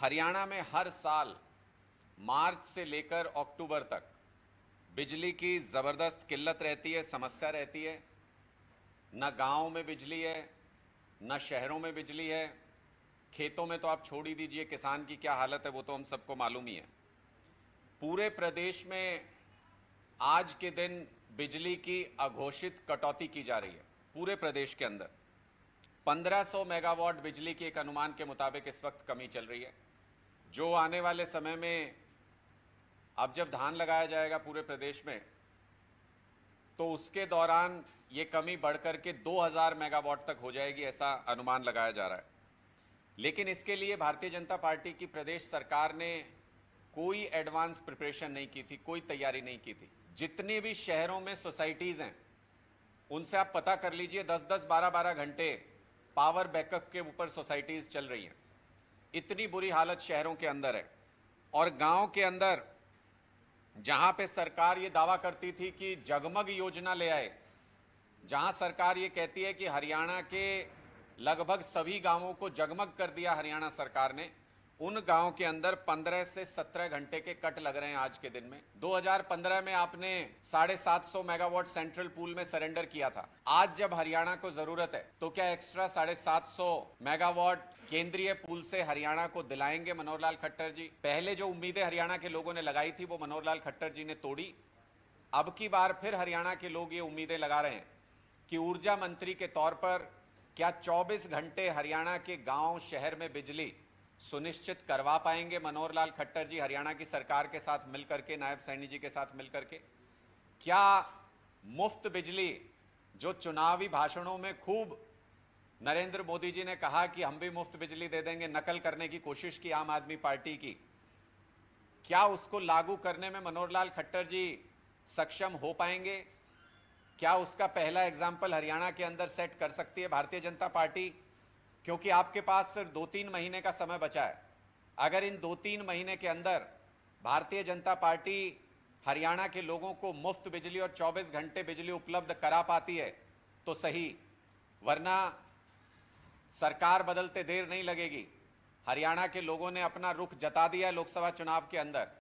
हरियाणा में हर साल मार्च से लेकर अक्टूबर तक बिजली की ज़बरदस्त किल्लत रहती है समस्या रहती है न गाँव में बिजली है न शहरों में बिजली है खेतों में तो आप छोड़ ही दीजिए किसान की क्या हालत है वो तो हम सबको मालूम ही है पूरे प्रदेश में आज के दिन बिजली की अघोषित कटौती की जा रही है पूरे प्रदेश के अंदर 1500 मेगावाट बिजली की एक अनुमान के मुताबिक इस वक्त कमी चल रही है जो आने वाले समय में अब जब धान लगाया जाएगा पूरे प्रदेश में तो उसके दौरान ये कमी बढ़कर के 2000 मेगावाट तक हो जाएगी ऐसा अनुमान लगाया जा रहा है लेकिन इसके लिए भारतीय जनता पार्टी की प्रदेश सरकार ने कोई एडवांस प्रिपरेशन नहीं की थी कोई तैयारी नहीं की थी जितने भी शहरों में सोसाइटीज़ हैं उनसे आप पता कर लीजिए 10-10, 12-12 घंटे पावर बैकअप के ऊपर सोसाइटीज़ चल रही हैं इतनी बुरी हालत शहरों के अंदर है और गांव के अंदर जहां पे सरकार ये दावा करती थी कि जगमग योजना ले आए जहां सरकार ये कहती है कि हरियाणा के लगभग सभी गांवों को जगमग कर दिया हरियाणा सरकार ने उन गांव के अंदर 15 से 17 घंटे के कट लग रहे हैं आज के दिन में 2015 में आपने साढ़े सात सौ मेगावाट सेंट्रल पूल में सरेंडर किया था आज जब हरियाणा को जरूरत है तो क्या एक्स्ट्रा साढ़े सात सौ मेगावाट केंद्रीय पूल से हरियाणा को दिलाएंगे मनोहर लाल खट्टर जी पहले जो उम्मीदें हरियाणा के लोगों ने लगाई थी वो मनोहर लाल खट्टर जी ने तोड़ी अब की बार फिर हरियाणा के लोग ये उम्मीदें लगा रहे हैं कि ऊर्जा मंत्री के तौर पर क्या 24 घंटे हरियाणा के गांव शहर में बिजली सुनिश्चित करवा पाएंगे मनोहर लाल खट्टर जी हरियाणा की सरकार के साथ मिलकर के नायब सैनी जी के साथ मिलकर के क्या मुफ्त बिजली जो चुनावी भाषणों में खूब नरेंद्र मोदी जी ने कहा कि हम भी मुफ्त बिजली दे देंगे नकल करने की कोशिश की आम आदमी पार्टी की क्या उसको लागू करने में मनोहर लाल खट्टर जी सक्षम हो पाएंगे क्या उसका पहला एग्जाम्पल हरियाणा के अंदर सेट कर सकती है भारतीय जनता पार्टी क्योंकि आपके पास सिर्फ दो तीन महीने का समय बचा है अगर इन दो तीन महीने के अंदर भारतीय जनता पार्टी हरियाणा के लोगों को मुफ्त बिजली और 24 घंटे बिजली उपलब्ध करा पाती है तो सही वरना सरकार बदलते देर नहीं लगेगी हरियाणा के लोगों ने अपना रुख जता दिया लोकसभा चुनाव के अंदर